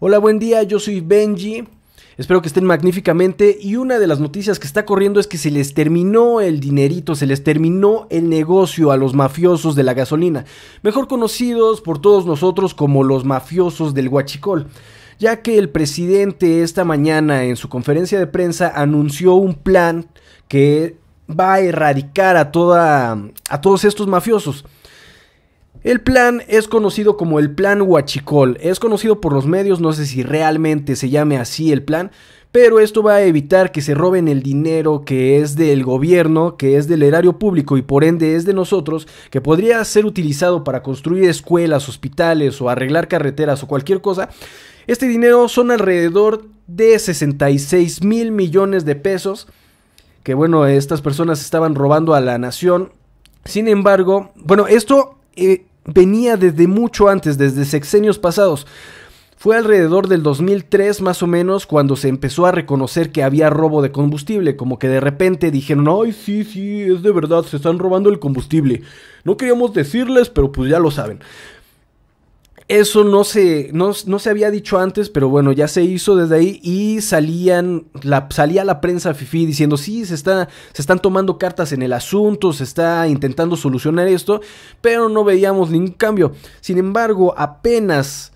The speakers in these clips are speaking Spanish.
Hola, buen día, yo soy Benji. Espero que estén magníficamente y una de las noticias que está corriendo es que se les terminó el dinerito, se les terminó el negocio a los mafiosos de la gasolina, mejor conocidos por todos nosotros como los mafiosos del Guachicol, ya que el presidente esta mañana en su conferencia de prensa anunció un plan que va a erradicar a, toda, a todos estos mafiosos. El plan es conocido como el plan Huachicol. Es conocido por los medios, no sé si realmente se llame así el plan, pero esto va a evitar que se roben el dinero que es del gobierno, que es del erario público y por ende es de nosotros, que podría ser utilizado para construir escuelas, hospitales o arreglar carreteras o cualquier cosa. Este dinero son alrededor de 66 mil millones de pesos, que bueno, estas personas estaban robando a la nación. Sin embargo, bueno, esto eh, venía desde mucho antes, desde sexenios pasados. Fue alrededor del 2003 más o menos cuando se empezó a reconocer que había robo de combustible, como que de repente dijeron, ay, sí, sí, es de verdad, se están robando el combustible. No queríamos decirles, pero pues ya lo saben. Eso no se, no, se había dicho antes, pero bueno, ya se hizo desde ahí y salían, la, salía la prensa FIFI diciendo, sí, se, está, se están tomando cartas en el asunto, se está intentando solucionar esto, pero no veíamos ningún cambio. Sin embargo, apenas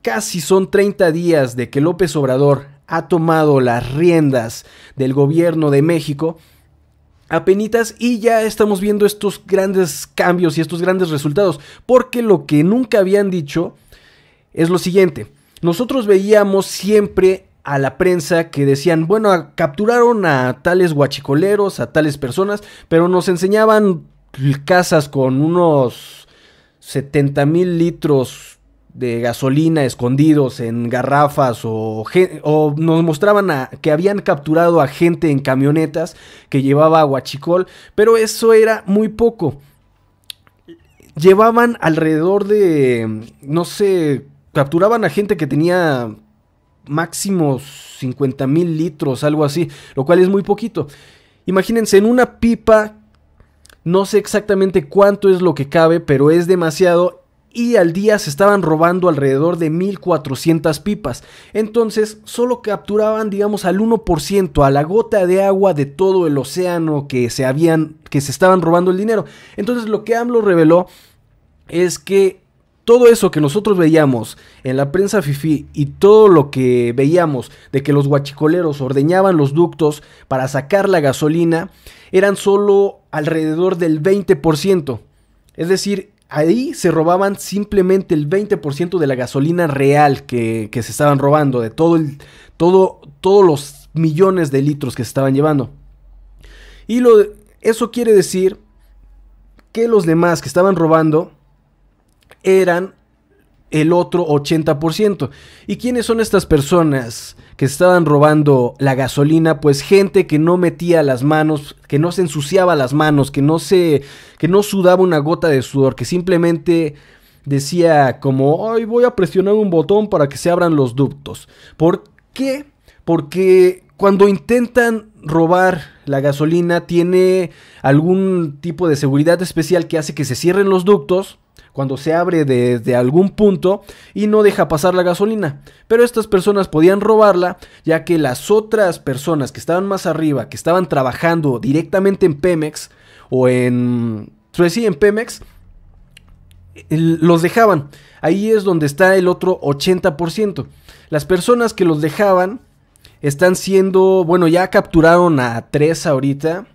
casi son 30 días de que López Obrador ha tomado las riendas del gobierno de México, Apenitas y ya estamos viendo estos grandes cambios y estos grandes resultados, porque lo que nunca habían dicho es lo siguiente. Nosotros veíamos siempre a la prensa que decían, bueno, capturaron a tales guachicoleros, a tales personas, pero nos enseñaban casas con unos 70 mil litros de gasolina escondidos en garrafas o, nos mostraban a, que habían capturado a gente en camionetas que llevaba guachicol pero eso era muy poco. Llevaban alrededor de, no sé, capturaban a gente que tenía máximos 50 mil litros, algo así, lo cual es muy poquito. Imagínense, en una pipa, no sé exactamente cuánto es lo que cabe, pero es demasiado y al día se estaban robando alrededor de 1400 pipas. Entonces solo capturaban digamos al 1% a la gota de agua de todo el océano que se habían que se estaban robando el dinero. Entonces lo que AMLO reveló es que todo eso que nosotros veíamos en la prensa FIFI y todo lo que veíamos de que los guachicoleros ordeñaban los ductos para sacar la gasolina eran solo alrededor del 20%. Es decir, Ahí se robaban simplemente el 20% de la gasolina real que, se estaban robando, de todo el, todo, todos los millones de litros que se estaban llevando. Y lo, eso quiere decir que los demás que estaban robando eran el otro 80%. ¿Y quiénes son estas personas? que estaban robando la gasolina, pues gente que no metía las manos, que no se ensuciaba las manos, que no se que no sudaba una gota de sudor, que simplemente decía como, "Ay, voy a presionar un botón para que se abran los ductos." ¿Por qué? Porque cuando intentan robar la gasolina tiene algún tipo de seguridad especial que hace que se cierren los ductos cuando se abre desde algún punto y no deja pasar la gasolina. Pero estas personas podían robarla, ya que las otras personas que estaban más arriba, que estaban trabajando directamente en Pemex o en... Pues en Pemex, los dejaban. Ahí es donde está el otro 80%. Las personas que los dejaban están siendo, bueno, ya capturaron a tres ahorita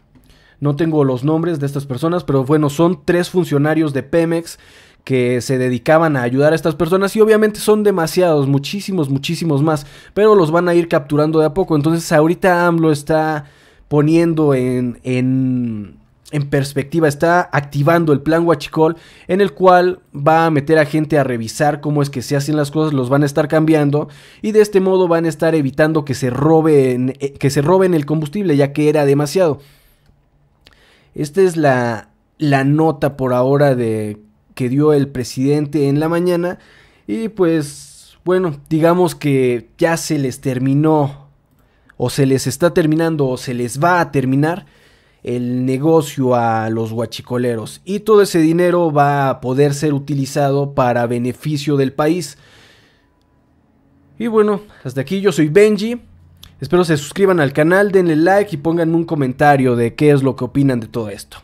no tengo los nombres de estas personas, pero bueno, son tres funcionarios de Pemex que se dedicaban a ayudar a estas personas y obviamente son demasiados, muchísimos, muchísimos más, pero los van a ir capturando de a poco. Entonces ahorita AMLO está poniendo en, en, perspectiva, está activando el plan Huachicol en el cual va a meter a gente a revisar cómo es que se hacen las cosas, los van a estar cambiando y de este modo van a estar evitando que se roben, eh, que se roben el combustible ya que era demasiado. Esta es la, la nota por ahora de que dio el presidente en la mañana y pues bueno, digamos que ya se les terminó o se les está terminando o se les va a terminar el negocio a los guachicoleros y todo ese dinero va a poder ser utilizado para beneficio del país. Y bueno, hasta aquí yo soy Benji. Espero se suscriban al canal, denle like y pongan un comentario de qué es lo que opinan de todo esto.